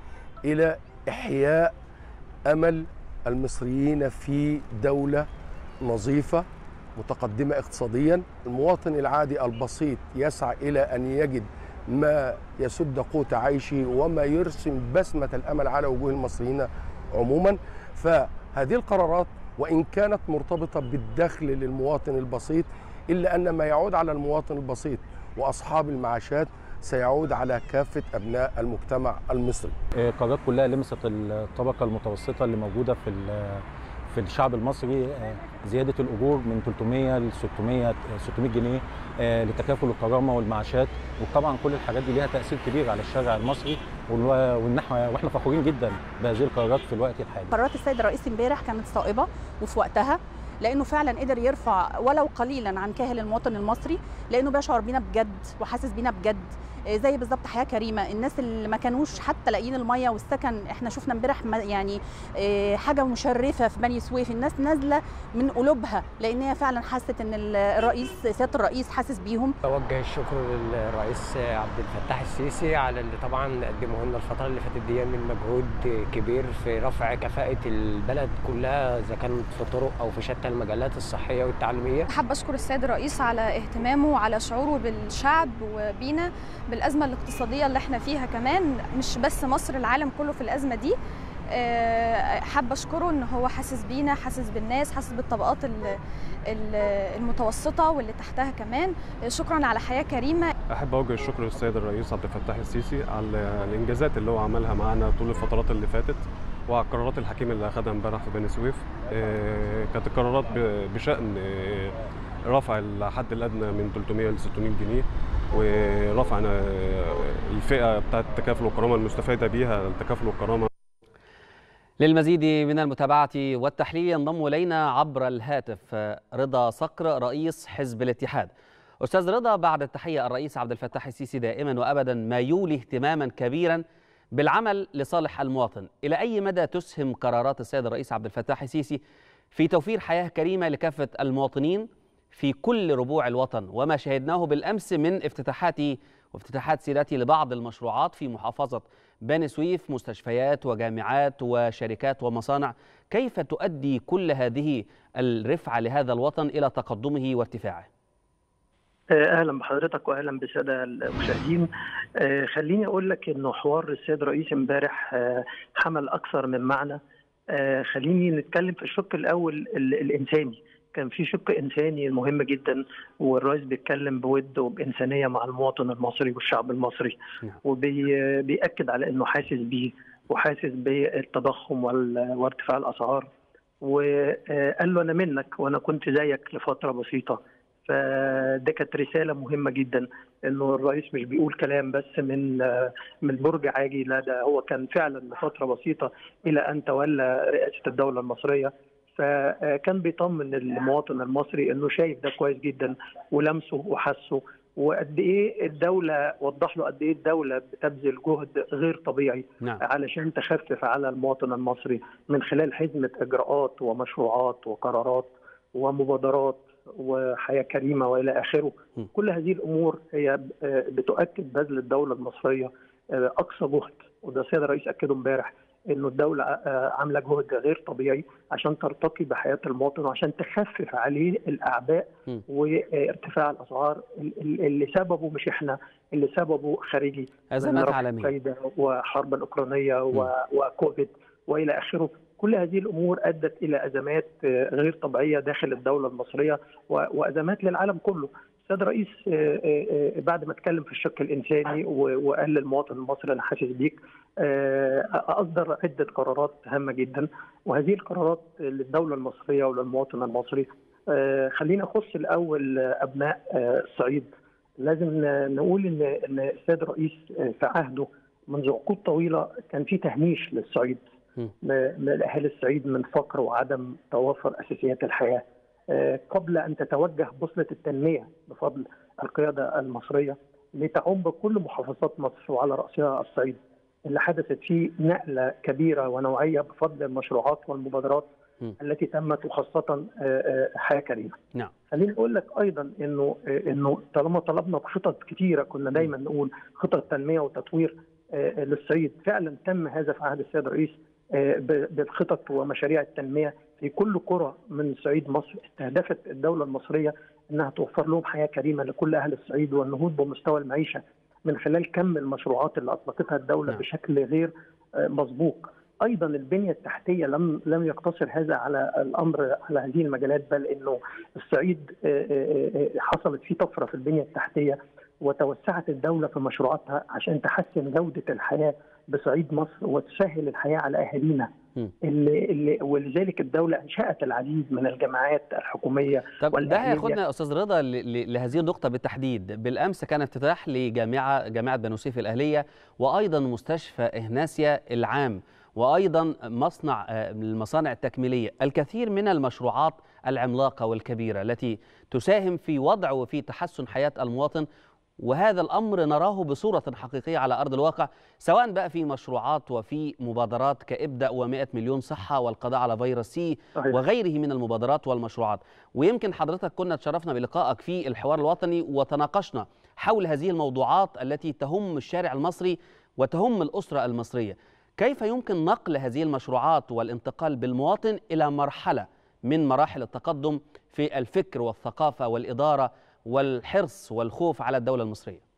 إلى إحياء أمل المصريين في دولة نظيفة متقدمة اقتصاديا المواطن العادي البسيط يسعى إلى أن يجد ما يسد قوت عيشه وما يرسم بسمة الأمل على وجوه المصريين عموما فهذه القرارات وإن كانت مرتبطة بالدخل للمواطن البسيط إلا أن ما يعود على المواطن البسيط وأصحاب المعاشات سيعود على كافة أبناء المجتمع المصري القرارات إيه، كلها لمست الطبقة المتوسطة اللي موجودة في في الشعب المصري إيه، زيادة الأجور من 300 ل 600 600 جنيه إيه، لتكافل الكرامة والمعاشات وطبعا كل الحاجات دي ليها تأثير كبير على الشارع المصري واحنا فخورين جدا بهذه القرارات في الوقت الحالي. قرارات السيد الرئيس امبارح كانت صائبة وفي وقتها لانه فعلا قدر يرفع ولو قليلا عن كاهل المواطن المصري لانه بيشعر بينا بجد وحاسس بينا بجد زي بالظبط حياه كريمه الناس اللي ما كانوش حتى لاقيين الميه والسكن احنا شفنا امبارح يعني آه، حاجه مشرفه في بني سويف الناس نازله من قلوبها لان هي فعلا حست ان الرئيس سياده الرئيس حاسس بيهم اوجه الشكر للرئيس عبد الفتاح السيسي على اللي طبعا قدمه لنا الفتره اللي فاتت دي من مجهود كبير في رفع كفاءه البلد كلها اذا كانت في طرق او في شتى المجالات الصحيه والتعليميه حابه اشكر السيد الرئيس على اهتمامه وعلى شعوره بالشعب وبينا بال الازمه الاقتصاديه اللي احنا فيها كمان مش بس مصر العالم كله في الازمه دي آه، حابه اشكره ان هو حاسس بينا حاسس بالناس حاسس بالطبقات المتوسطه واللي تحتها كمان شكرا على حياه كريمه احب اوجه الشكر للسيد الرئيس عبد الفتاح السيسي على الانجازات اللي هو عملها معنا طول الفترات اللي فاتت وعلى القرارات الحكيمه اللي اخذها امبارح في بني سويف آه، كانت القرارات بشان آه، رفع الحد الادنى من 300 ل 600 جنيه ورفع الفئه بتاعه التكافل والكرامه المستفاده بيها التكافل والكرامه للمزيد من المتابعة والتحليل ينضم إلينا عبر الهاتف رضا صقر رئيس حزب الاتحاد أستاذ رضا بعد التحية الرئيس عبد الفتاح السيسي دائما وأبدا ما يولي اهتماما كبيرا بالعمل لصالح المواطن إلى أي مدى تسهم قرارات السيد الرئيس عبد الفتاح السيسي في توفير حياة كريمة لكافة المواطنين في كل ربوع الوطن وما شهدناه بالأمس من افتتاحاتي وافتتاحات سيرتي لبعض المشروعات في محافظة بني سويف مستشفيات وجامعات وشركات ومصانع كيف تؤدي كل هذه الرفعة لهذا الوطن إلى تقدمه وارتفاعه آه، اهلا بحضرتك واهلا بالساده المشاهدين آه، خليني اقول لك انه حوار السيد رئيس امبارح آه، حمل اكثر من معنى خليني نتكلم في الشق الاول الانساني كان في شق انساني مهم جدا والرئيس بيتكلم بود وبانسانيه مع المواطن المصري والشعب المصري نعم. وبيأكد على انه حاسس بيه وحاسس بالتضخم وارتفاع الاسعار وقال له انا منك وانا كنت زيك لفتره بسيطه فده كانت رساله مهمه جدا انه الرئيس مش بيقول كلام بس من من برج عاجي لا ده هو كان فعلا لفتره بسيطه الى ان تولى رئاسه الدوله المصريه فكان بيطمن المواطن المصري انه شايف ده كويس جدا ولمسه وحسه وقد ايه الدوله وضح له قد ايه الدوله بتبذل جهد غير طبيعي نعم. علشان تخفف على المواطن المصري من خلال حزمه اجراءات ومشروعات وقرارات ومبادرات وحياه كريمه والى اخره م. كل هذه الامور هي آه، بتؤكد بذل الدوله المصريه آه، اقصى جهد وده السيد الرئيس اكده امبارح انه الدوله آه، آه، عامله جهد غير طبيعي عشان ترتقي بحياه المواطن وعشان تخفف عليه الاعباء وارتفاع الاسعار اللي سببه مش احنا اللي سببه خارجي ازمات عالميه وحرب الاوكرانيه وكوفيد والى اخره كل هذه الامور ادت الى ازمات آه، غير طبيعيه داخل الدوله المصريه وازمات للعالم كله السيد الرئيس بعد ما اتكلم في الشق الانساني وقال للمواطن المصري انا حاسس بيك اصدر آه، عده قرارات هامه جدا وهذه القرارات للدوله المصريه وللمواطن المصري آه، خلينا اخص الاول ابناء الصعيد آه، لازم نقول ان ان السيد الرئيس في عهده منذ عقود طويله كان في تهميش للصعيد لاهالي الصعيد من فقر وعدم توافر اساسيات الحياه قبل ان تتوجه بوصله التنميه بفضل القياده المصريه لتعم بكل محافظات مصر وعلى راسها الصعيد اللي حدثت فيه نقله كبيره ونوعيه بفضل المشروعات والمبادرات م. التي تمت وخاصه آه، آه، حياه كريمه. نعم. خليني اقول لك ايضا انه آه، انه طالما طلبنا بخطط كثيره كنا دايما نقول خطط تنميه وتطوير للصعيد فعلا تم هذا في عهد السيد الرئيس بالخطط ومشاريع التنميه في كل قرى من صعيد مصر استهدفت الدوله المصريه انها توفر لهم حياه كريمه لكل اهل الصعيد والنهوض بمستوى المعيشه من خلال كم المشروعات اللي اطلقتها الدوله نعم. بشكل غير آه، مسبوق. ايضا البنيه التحتيه لم لم يقتصر هذا على الامر على هذه المجالات بل انه الصعيد آه، آه، حصلت فيه طفره في البنيه التحتيه وتوسعت الدوله في مشروعاتها عشان تحسن جوده الحياه بصعيد مصر وتسهل الحياه على اهالينا اللي اللي ولذلك الدوله انشات العديد من الجماعات الحكوميه طب ده هياخدنا استاذ رضا لهذه النقطه بالتحديد بالامس كان افتتاح لجامعه جامعه بنوسيف الاهليه وايضا مستشفى اهناسيا العام وايضا مصنع آه، المصانع التكميليه الكثير من المشروعات العملاقه والكبيره التي تساهم في وضع وفي تحسن حياه المواطن وهذا الأمر نراه بصورة حقيقية على أرض الواقع سواء بقى في مشروعات وفي مبادرات كإبدأ و100 مليون صحة والقضاء على فيروس سي وغيره من المبادرات والمشروعات ويمكن حضرتك كنا تشرفنا بلقائك في الحوار الوطني وتناقشنا حول هذه الموضوعات التي تهم الشارع المصري وتهم الأسرة المصرية كيف يمكن نقل هذه المشروعات والانتقال بالمواطن إلى مرحلة من مراحل التقدم في الفكر والثقافة والإدارة والحرص والخوف على الدولة المصرية؟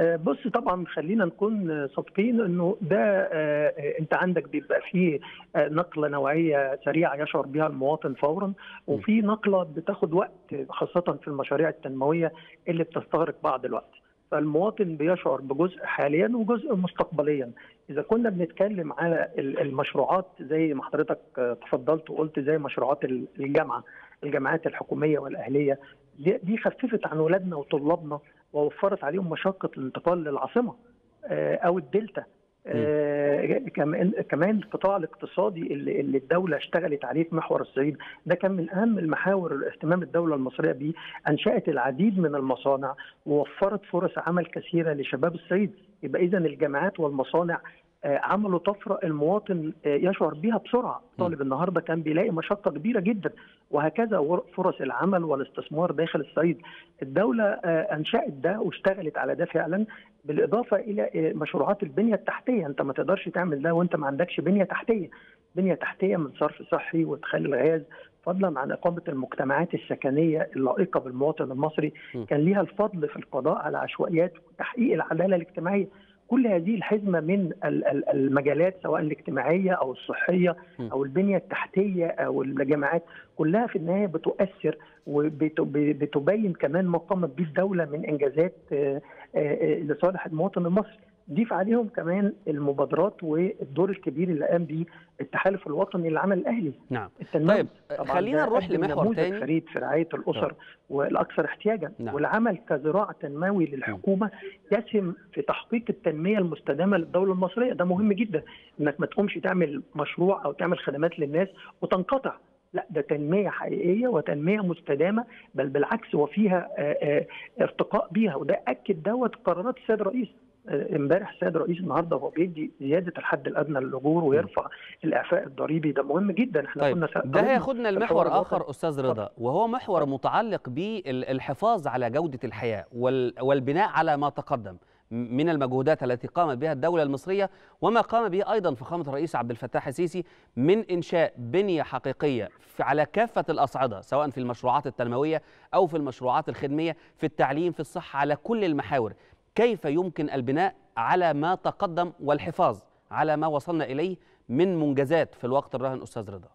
آه، بص طبعا خلينا نكون صادقين انه ده آه، آه، انت عندك بيبقى فيه نقله نوعيه سريعه يشعر بها المواطن فورا وفي نقله بتاخد وقت خاصه في المشاريع التنمويه اللي بتستغرق بعض الوقت. فالمواطن بيشعر بجزء حاليا وجزء مستقبليا اذا كنا بنتكلم على المشروعات زي ما حضرتك تفضلت وقلت زي مشروعات الجامعه الجامعات الحكوميه والاهليه دي خففت عن ولادنا وطلابنا ووفرت عليهم مشقه الانتقال للعاصمه آه، او الدلتا آه، كمان القطاع الاقتصادي اللي, الدوله اشتغلت عليه في محور الصعيد ده كان من اهم المحاور اهتمام الدوله المصريه به انشات العديد من المصانع ووفرت فرص عمل كثيره لشباب الصعيد يبقى اذا الجامعات والمصانع آه، عملوا طفره المواطن آه، يشعر بها بسرعه، طالب النهارده كان بيلاقي مشقه كبيره جدا وهكذا فرص العمل والاستثمار داخل الصعيد، الدوله آه، انشات ده واشتغلت على ده فعلا بالاضافه الى مشروعات البنيه التحتيه، انت ما تقدرش تعمل ده وانت ما عندكش بنيه تحتيه، بنيه تحتيه من صرف صحي وادخال الغاز فضلا عن اقامه المجتمعات السكنيه اللائقه بالمواطن المصري كان ليها الفضل في القضاء على عشوائيات وتحقيق العداله الاجتماعيه كل هذه الحزمة من المجالات سواء الاجتماعية أو الصحية أو البنية التحتية أو الجامعات كلها في النهاية بتؤثر وبتبين كمان ما قامت به الدولة من إنجازات آه، آه، آه، لصالح المواطن المصري ضيف عليهم كمان المبادرات والدور الكبير اللي قام بيه التحالف الوطني للعمل الاهلي نعم طيب خلينا نروح لمحور ثاني فريد في رعايه الاسر طيب. والاكثر احتياجا نعم. والعمل كذراع تنموي للحكومه يسهم في تحقيق التنميه المستدامه للدوله المصريه ده مهم جدا انك ما تقومش تعمل مشروع او تعمل خدمات للناس وتنقطع لا ده تنمية حقيقية وتنمية مستدامة بل بالعكس وفيها آه، آه، ارتقاء بيها وده أكد دوت قرارات السيد الرئيس آه، امبارح السيد الرئيس النهارده وهو بيدي زياده الحد الادنى للاجور ويرفع الاعفاء الضريبي ده مهم جدا احنا طيب. كنا ده هياخدنا لمحور اخر استاذ رضا وهو محور متعلق بالحفاظ على جوده الحياه والبناء على ما تقدم من المجهودات التي قامت بها الدولة المصرية وما قام به أيضا فخامة الرئيس عبد الفتاح السيسي من إنشاء بنية حقيقية على كافة الأصعدة سواء في المشروعات التنموية أو في المشروعات الخدمية في التعليم في الصحة على كل المحاور كيف يمكن البناء على ما تقدم والحفاظ على ما وصلنا اليه من منجزات في الوقت الراهن استاذ رضا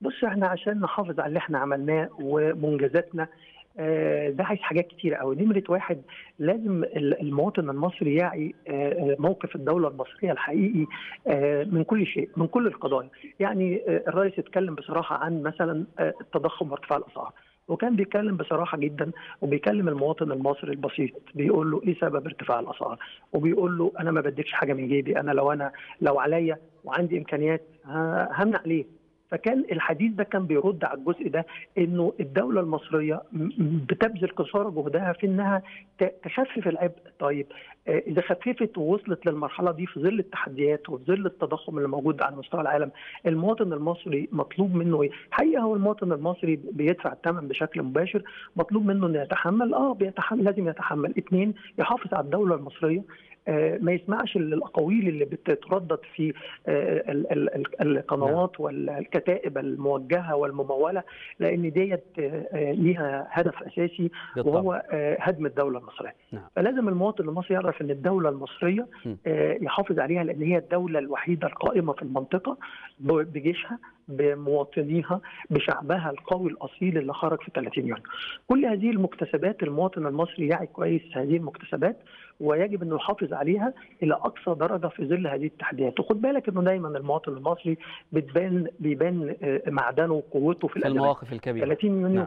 بص احنا عشان نحافظ على اللي احنا عملناه ومنجزاتنا آه، ده عايز حاجات كتيرة قوي نمرة واحد لازم المواطن المصري يعي آه، آه، موقف الدولة المصرية الحقيقي من كل شيء من كل القضايا يعني الرئيس اتكلم بصراحة عن مثلا التضخم وارتفاع الأسعار وكان بيتكلم بصراحه جدا وبيكلم المواطن المصري البسيط بيقول له ايه سبب ارتفاع الاسعار وبيقول له انا ما بديكش حاجه من جيبي انا لو انا لو عليا وعندي امكانيات همنع ليه فكان الحديث ده كان بيرد على الجزء ده انه الدوله المصريه بتبذل قصارى جهدها في انها تخفف العبء طيب آه، اذا خففت ووصلت للمرحله دي في ظل التحديات وفي ظل التضخم اللي موجود على مستوى العالم المواطن المصري مطلوب منه ايه؟ حقيقه هو المواطن المصري بيدفع الثمن بشكل مباشر مطلوب منه انه يتحمل اه بيتحمل لازم يتحمل اثنين يحافظ على الدوله المصريه آه، ما يسمعش الاقاويل اللي بتتردد في آه، القنوات نعم. والكتائب الموجهه والمموله لان ديت آه، ليها هدف اساسي وهو هدم الدوله المصريه نعم. فلازم المواطن المصري يعرف ان الدوله المصريه يحافظ عليها لان هي الدوله الوحيده القائمه في المنطقه بجيشها بمواطنيها بشعبها القوي الاصيل اللي خرج في 30 يونيو كل هذه المكتسبات المواطن المصري يعي كويس هذه المكتسبات ويجب انه يحافظ عليها الى اقصى درجه في ظل هذه التحديات وخد بالك انه دايما المواطن المصري بتبان بيبان آه، معدنه وقوته في, في المواقف الكبيره 30 يونيو نعم.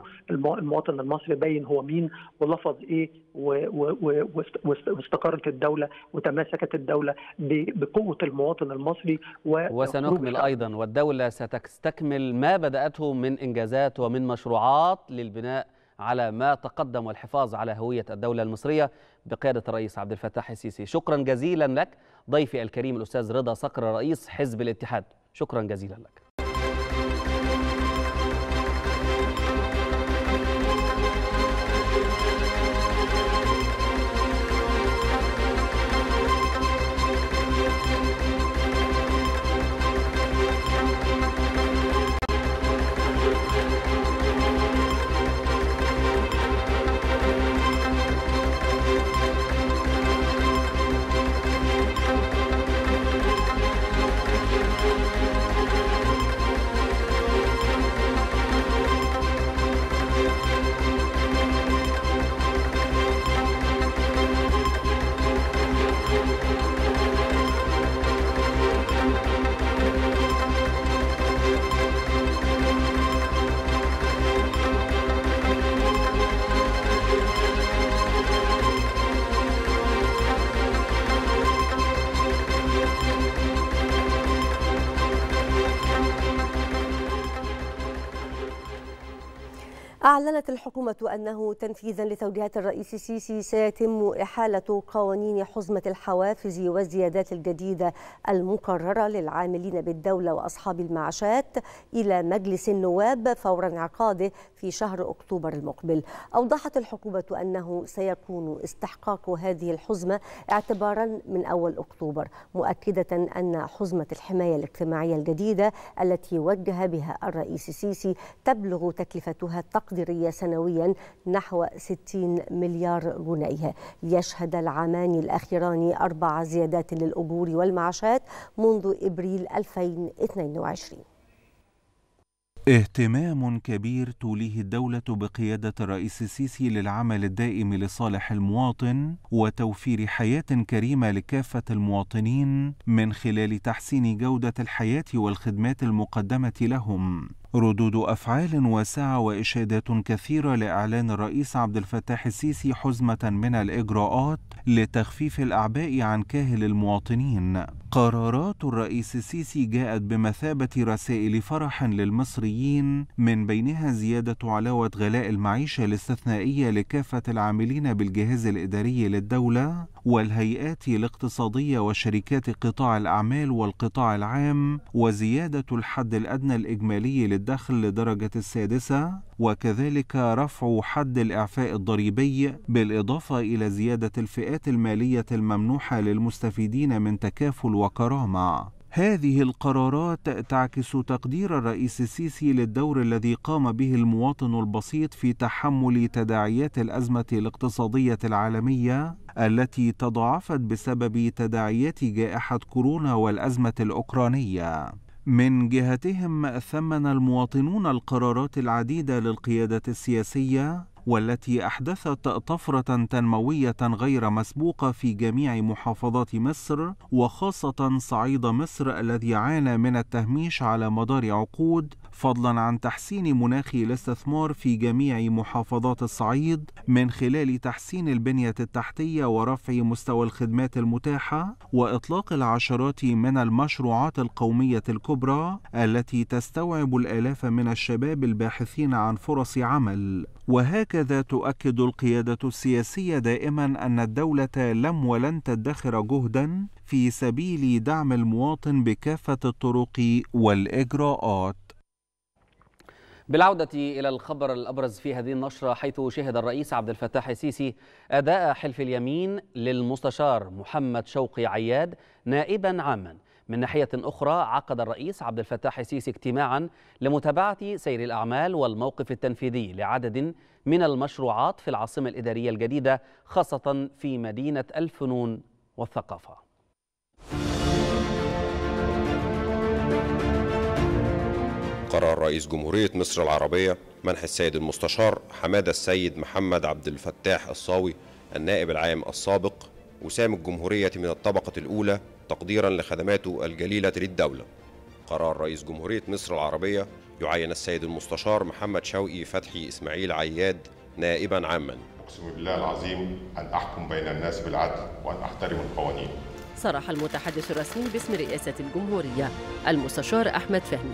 المواطن المصري باين هو مين ولفظ ايه واستقرت الدوله وتماسكت الدوله بقوه المواطن المصري و وسنكمل ايضا والدوله ستستكمل ما بداته من انجازات ومن مشروعات للبناء على ما تقدم والحفاظ على هوية الدولة المصرية بقيادة الرئيس عبد الفتاح السيسي شكرا جزيلا لك ضيفي الكريم الأستاذ رضا صقر رئيس حزب الاتحاد شكرا جزيلا لك أعلنت الحكومة أنه تنفيذا لتوجيهات الرئيس السيسي سيتم إحالة قوانين حزمة الحوافز والزيادات الجديدة المقررة للعاملين بالدولة وأصحاب المعاشات إلى مجلس النواب فور انعقاده في شهر أكتوبر المقبل أوضحت الحكومة أنه سيكون استحقاق هذه الحزمة اعتبارا من أول أكتوبر مؤكدة أن حزمة الحماية الاجتماعية الجديدة التي وجه بها الرئيس السيسي تبلغ تكلفتها التقديرية المصرية سنويا نحو 60 مليار جنيه يشهد العامان الأخيران أربع زيادات للأجور والمعاشات منذ إبريل 2022 اهتمام كبير توليه الدولة بقيادة الرئيس السيسي للعمل الدائم لصالح المواطن وتوفير حياة كريمة لكافة المواطنين من خلال تحسين جودة الحياة والخدمات المقدمة لهم ردود أفعال واسعة وإشادات كثيرة لإعلان الرئيس عبد الفتاح السيسي حزمة من الإجراءات لتخفيف الأعباء عن كاهل المواطنين. قرارات الرئيس السيسي جاءت بمثابة رسائل فرح للمصريين من بينها زيادة علاوة غلاء المعيشة الاستثنائية لكافة العاملين بالجهاز الإداري للدولة والهيئات الاقتصادية وشركات قطاع الأعمال والقطاع العام وزيادة الحد الأدنى الإجمالي للدخل لدرجة السادسة وكذلك رفع حد الإعفاء الضريبي بالإضافة إلى زيادة الفئات المالية الممنوحة للمستفيدين من تكافل وكرامة هذه القرارات تعكس تقدير الرئيس السيسي للدور الذي قام به المواطن البسيط في تحمل تداعيات الازمه الاقتصاديه العالميه التي تضاعفت بسبب تداعيات جائحه كورونا والازمه الاوكرانيه من جهتهم ثمن المواطنون القرارات العديده للقياده السياسيه والتي أحدثت طفرة تنموية غير مسبوقة في جميع محافظات مصر وخاصة صعيد مصر الذي عانى من التهميش على مدار عقود فضلا عن تحسين مناخ الاستثمار في جميع محافظات الصعيد من خلال تحسين البنية التحتية ورفع مستوى الخدمات المتاحة وإطلاق العشرات من المشروعات القومية الكبرى التي تستوعب الآلاف من الشباب الباحثين عن فرص عمل وهكذا تؤكد القيادة السياسية دائما أن الدولة لم ولن تدخر جهدا في سبيل دعم المواطن بكافة الطرق والإجراءات بالعودة إلى الخبر الأبرز في هذه النشرة حيث شهد الرئيس عبد الفتاح السيسي أداء حلف اليمين للمستشار محمد شوقي عياد نائبا عاما من ناحية أخرى عقد الرئيس عبد الفتاح السيسي اجتماعا لمتابعة سير الأعمال والموقف التنفيذي لعدد من المشروعات في العاصمة الإدارية الجديدة خاصة في مدينة الفنون والثقافة قرر رئيس جمهورية مصر العربية منح السيد المستشار حمادة السيد محمد عبد الفتاح الصاوي النائب العام السابق وسام الجمهورية من الطبقة الأولى تقديرا لخدماته الجليلة للدولة قرار رئيس جمهورية مصر العربية يعين السيد المستشار محمد شوقي فتحي إسماعيل عياد نائبا عاما أقسم بالله العظيم أن أحكم بين الناس بالعدل وأن أحترم القوانين صرح المتحدث الرسمي باسم رئاسة الجمهورية المستشار أحمد فهمي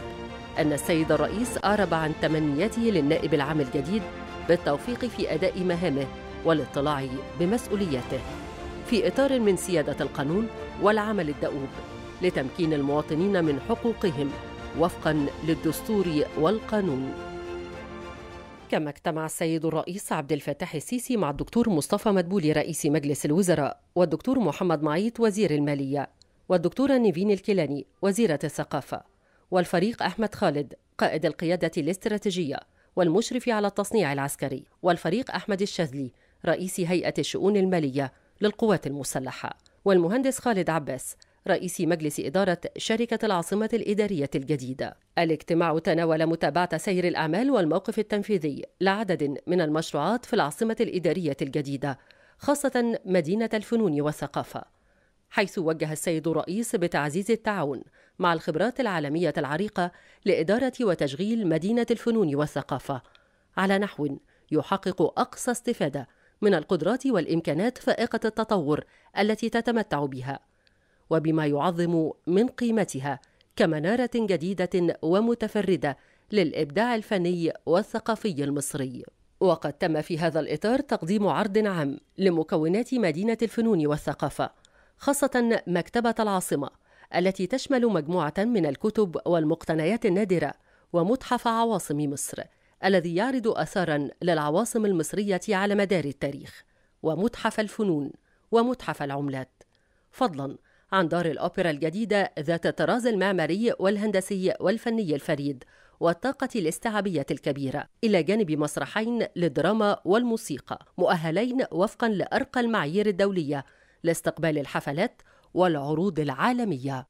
أن السيد الرئيس أعرب عن تمنيته للنائب العام الجديد بالتوفيق في أداء مهامه والاطلاع بمسؤولياته في إطار من سيادة القانون والعمل الدؤوب لتمكين المواطنين من حقوقهم وفقا للدستور والقانون كما اجتمع السيد الرئيس عبد الفتاح السيسي مع الدكتور مصطفى مدبولي رئيس مجلس الوزراء والدكتور محمد معيط وزير المالية والدكتورة نيفين الكيلاني وزيرة الثقافة والفريق أحمد خالد قائد القيادة الاستراتيجية والمشرف على التصنيع العسكري والفريق أحمد الشاذلي رئيس هيئة الشؤون المالية للقوات المسلحة والمهندس خالد عباس رئيس مجلس إدارة شركة العاصمة الإدارية الجديدة. الاجتماع تناول متابعة سير الأعمال والموقف التنفيذي لعدد من المشروعات في العاصمة الإدارية الجديدة، خاصة مدينة الفنون والثقافة. حيث وجه السيد الرئيس بتعزيز التعاون مع الخبرات العالمية العريقة لإدارة وتشغيل مدينة الفنون والثقافة على نحو يحقق أقصى استفادة من القدرات والامكانات فائقه التطور التي تتمتع بها وبما يعظم من قيمتها كمناره جديده ومتفرده للابداع الفني والثقافي المصري وقد تم في هذا الاطار تقديم عرض عام لمكونات مدينه الفنون والثقافه خاصه مكتبه العاصمه التي تشمل مجموعه من الكتب والمقتنيات النادره ومتحف عواصم مصر الذي يعرض آثارا للعواصم المصرية على مدار التاريخ ومتحف الفنون ومتحف العملات فضلا عن دار الأوبرا الجديدة ذات الطراز المعماري والهندسي والفني الفريد والطاقة الاستيعابية الكبيرة إلى جانب مسرحين للدراما والموسيقى مؤهلين وفقا لأرقى المعايير الدولية لاستقبال الحفلات والعروض العالمية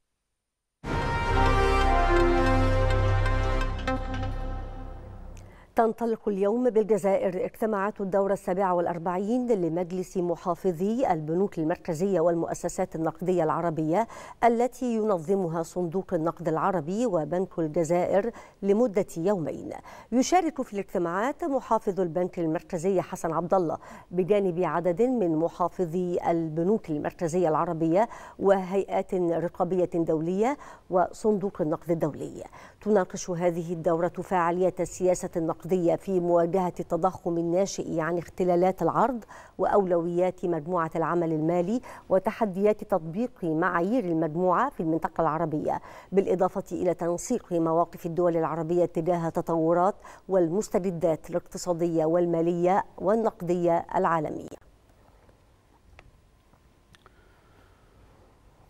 تنطلق اليوم بالجزائر اجتماعات الدورة السابعة والأربعين لمجلس محافظي البنوك المركزية والمؤسسات النقدية العربية التي ينظمها صندوق النقد العربي وبنك الجزائر لمدة يومين يشارك في الاجتماعات محافظ البنك المركزي حسن عبد الله بجانب عدد من محافظي البنوك المركزية العربية وهيئات رقابية دولية وصندوق النقد الدولي تناقش هذه الدورة فعالية سياسة النقد النقدية في مواجهة التضخم الناشئ عن اختلالات العرض وأولويات مجموعة العمل المالي وتحديات تطبيق معايير المجموعة في المنطقة العربية بالإضافة إلى تنسيق مواقف الدول العربية تجاه تطورات والمستجدات الاقتصادية والمالية والنقدية العالمية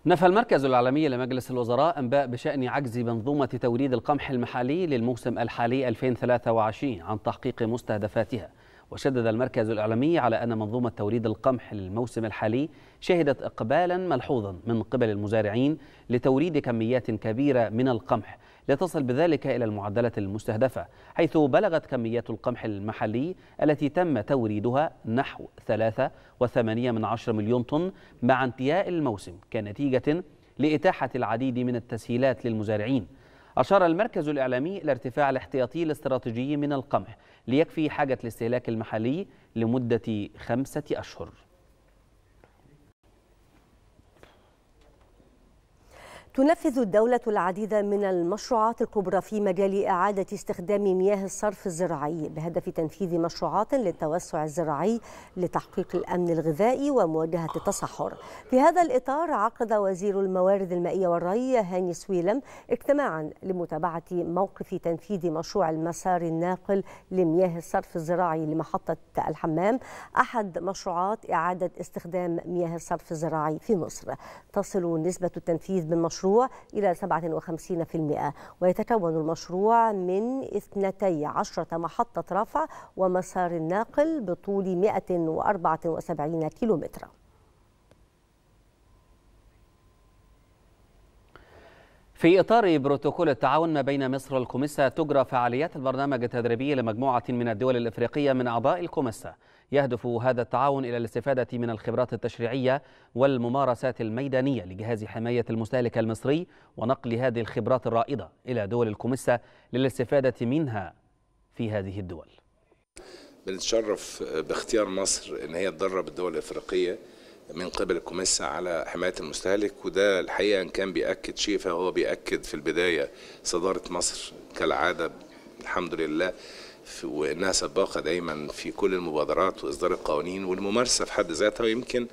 نفى المركز العالمي لمجلس الوزراء أنباء بشأن عجز منظومة توريد القمح المحلي للموسم الحالي 2023 عن تحقيق مستهدفاتها وشدد المركز الإعلامي على أن منظومة توريد القمح للموسم الحالي شهدت إقبالا ملحوظا من قبل المزارعين لتوريد كميات كبيرة من القمح لتصل بذلك إلى المعدلة المستهدفة حيث بلغت كميات القمح المحلي التي تم توريدها نحو 3.8 من عشر مليون طن مع انتهاء الموسم كنتيجة لإتاحة العديد من التسهيلات للمزارعين أشار المركز الإعلامي إلى ارتفاع الاحتياطي الاستراتيجي من القمح ليكفي حاجة الاستهلاك المحلي لمدة خمسة أشهر تنفذ الدولة العديد من المشروعات الكبرى في مجال إعادة استخدام مياه الصرف الزراعي بهدف تنفيذ مشروعات للتوسع الزراعي لتحقيق الأمن الغذائي ومواجهة التصحر في هذا الإطار عقد وزير الموارد المائية والري هاني سويلم اجتماعا لمتابعة موقف تنفيذ مشروع المسار الناقل لمياه الصرف الزراعي لمحطة الحمام أحد مشروعات إعادة استخدام مياه الصرف الزراعي في مصر تصل نسبة التنفيذ من مشروع المشروع إلى 57% ويتكون المشروع من 12 محطة رفع ومسار ناقل بطول 174 كيلومتراً في إطار بروتوكول التعاون ما بين مصر والكوميسا تجرى فعاليات البرنامج التدريبي لمجموعة من الدول الإفريقية من أعضاء الكوميسا يهدف هذا التعاون إلى الاستفادة من الخبرات التشريعية والممارسات الميدانية لجهاز حماية المستهلك المصري ونقل هذه الخبرات الرائدة إلى دول الكوميسا للاستفادة منها في هذه الدول بنتشرف باختيار مصر ان هي تدرب الدول الافريقيه من قبل الكوميسا على حماية المستهلك وده الحقيقة إن كان بيأكد شيء فهو بيأكد في البداية صدارة مصر كالعادة الحمد لله وإنها سباقة دايما في كل المبادرات وإصدار القوانين والممارسة في حد ذاتها ويمكن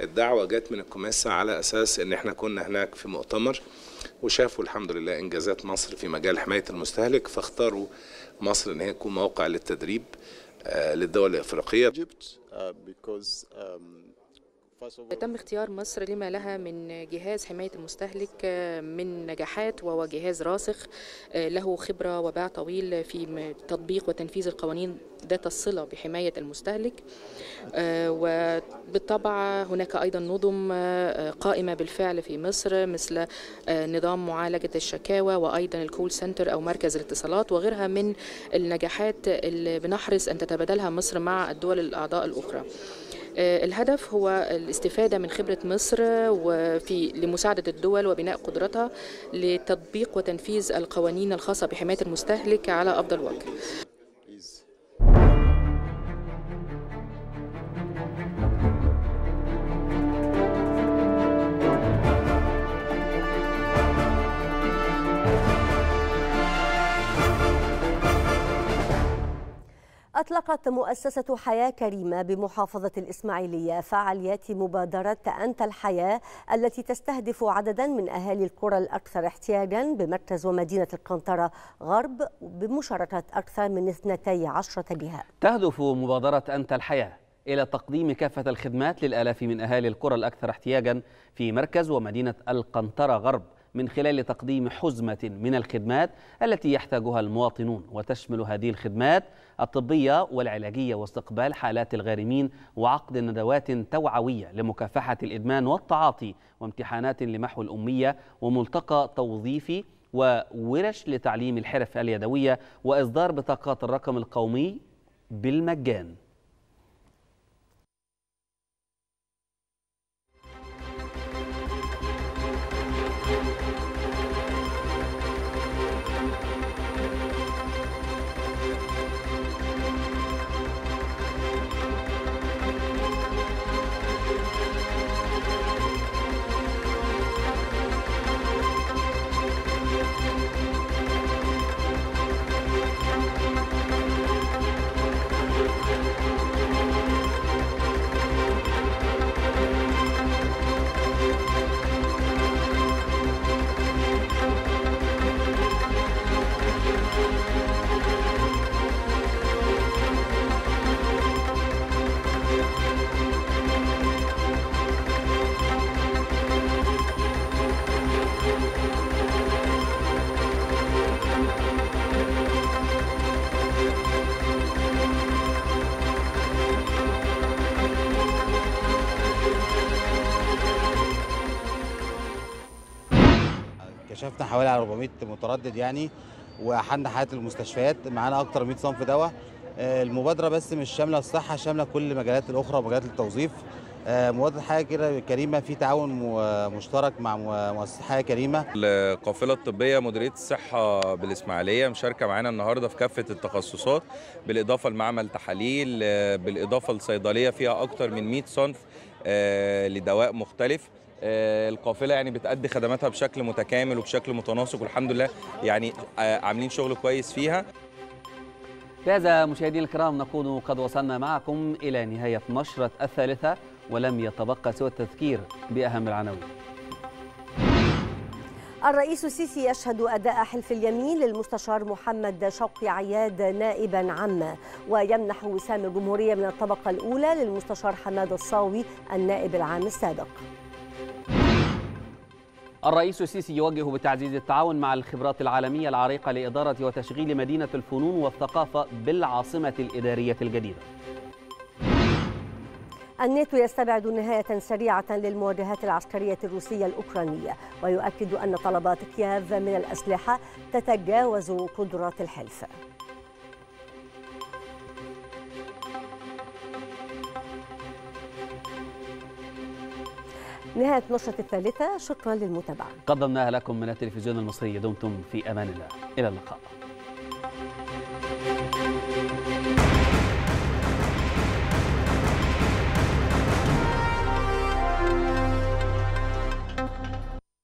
الدعوة جت من الكوميسا على أساس إن إحنا كنا هناك في مؤتمر وشافوا الحمد لله إنجازات مصر في مجال حماية المستهلك فاختاروا مصر إن هي تكون موقع للتدريب آه، للدول الإفريقية. تم اختيار مصر لما لها من جهاز حماية المستهلك آه، من نجاحات وهو جهاز راسخ آه، له خبرة وباع طويل في تطبيق وتنفيذ القوانين ذات الصلة بحماية المستهلك آه، وبالطبع هناك أيضا نظم قائمة بالفعل في مصر مثل نظام معالجة الشكاوى وأيضا الكول سنتر أو مركز الاتصالات وغيرها من النجاحات اللي بنحرص أن تتبادلها مصر مع الدول الأعضاء الأخرى آه، الهدف هو الاستفادة من خبرة مصر وفي لمساعدة الدول وبناء قدرتها لتطبيق وتنفيذ القوانين الخاصة بحماية المستهلك على أفضل وجه أطلقت مؤسسة حياة كريمة بمحافظة الإسماعيلية فعاليات مبادرة أنت الحياة التي تستهدف عددا من أهالي القرى الأكثر احتياجا بمركز ومدينة القنطرة غرب بمشاركة أكثر من 12 جهة تهدف مبادرة أنت الحياة إلى تقديم كافة الخدمات للآلاف من أهالي القرى الأكثر احتياجا في مركز ومدينة القنطرة غرب من خلال تقديم حزمة من الخدمات التي يحتاجها المواطنون وتشمل هذه الخدمات الطبية والعلاجية واستقبال حالات الغارمين وعقد ندوات توعوية لمكافحة الإدمان والتعاطي وامتحانات لمحو الأمية وملتقى توظيفي وورش لتعليم الحرف اليدوية وإصدار بطاقات الرقم القومي بالمجان صنفنا حوالي 400 متردد يعني وحنا حالات المستشفيات معانا اكتر من 100 صنف دواء آه، المبادره بس مش شامله الصحه شامله كل المجالات الاخرى ومجالات التوظيف آه، مبادره حياه كده كريمه في تعاون مشترك مع مؤسسه حياه كريمه القافله الطبيه مديريه الصحه بالاسماعيليه مشاركه معانا النهارده في كافه التخصصات بالاضافه لمعمل تحاليل آه، بالاضافه لصيدليه فيها اكتر من 100 صنف لدواء مختلف آه، القافله يعني بتأدي خدماتها بشكل متكامل وبشكل متناسق والحمد لله يعني آه، عاملين شغل كويس فيها بهذا مشاهدينا الكرام نكون قد وصلنا معكم إلى نهاية نشرة الثالثة ولم يتبقى سوى التذكير بأهم العناوين الرئيس السيسي يشهد أداء حلف اليمين للمستشار محمد شوقي عياد نائبا عاما ويمنح وسام الجمهورية من الطبقة الأولى للمستشار حماد الصاوي النائب العام السابق الرئيس السيسي يوجه بتعزيز التعاون مع الخبرات العالمية العريقة لإدارة وتشغيل مدينة الفنون والثقافة بالعاصمة الإدارية الجديدة الناتو يستبعد نهاية سريعة للمواجهات العسكرية الروسية الأوكرانية ويؤكد أن طلبات كييف من الأسلحة تتجاوز قدرات الحلف نهاية نشرة الثالثة شكرا للمتابعة قدمناها لكم من التلفزيون المصري دمتم في أمان الله إلى اللقاء